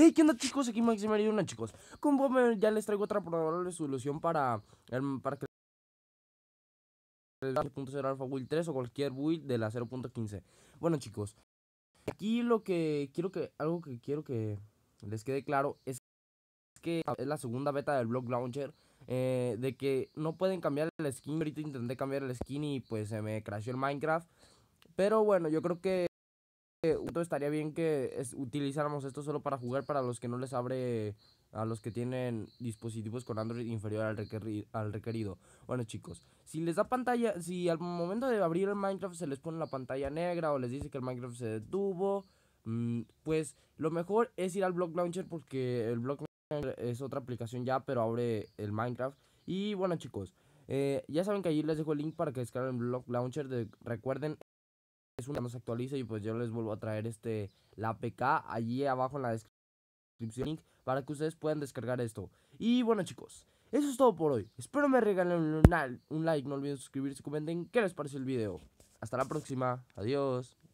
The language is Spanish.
Hey, ¿qué onda chicos? Aquí Maximer y una chicos. Como ya les traigo otra probable solución para, el, em, para que el 0.0 Alpha Build 3 o cualquier build de la 0.15. Bueno chicos, aquí lo que quiero que, algo que quiero que les quede claro es que es la segunda beta del Block Launcher. Eh, de que no pueden cambiar el skin. Ahorita intenté cambiar el skin y pues se me crashó el Minecraft. Pero bueno, yo creo que entonces estaría bien que utilizáramos esto solo para jugar para los que no les abre a los que tienen dispositivos con Android inferior al, al requerido. Bueno chicos, si les da pantalla, si al momento de abrir el Minecraft se les pone la pantalla negra o les dice que el Minecraft se detuvo, mm, pues lo mejor es ir al Block Launcher porque el Block Launcher es otra aplicación ya, pero abre el Minecraft. Y bueno chicos, eh, ya saben que allí les dejo el link para que descarguen el Block Launcher. De, recuerden, es una que se actualiza y pues yo les vuelvo a traer este la PK allí abajo en la descripción para que ustedes puedan descargar esto. Y bueno chicos, eso es todo por hoy. Espero me regalen un, like, no olviden suscribirse, y comenten qué les pareció el video. Hasta la próxima, adiós.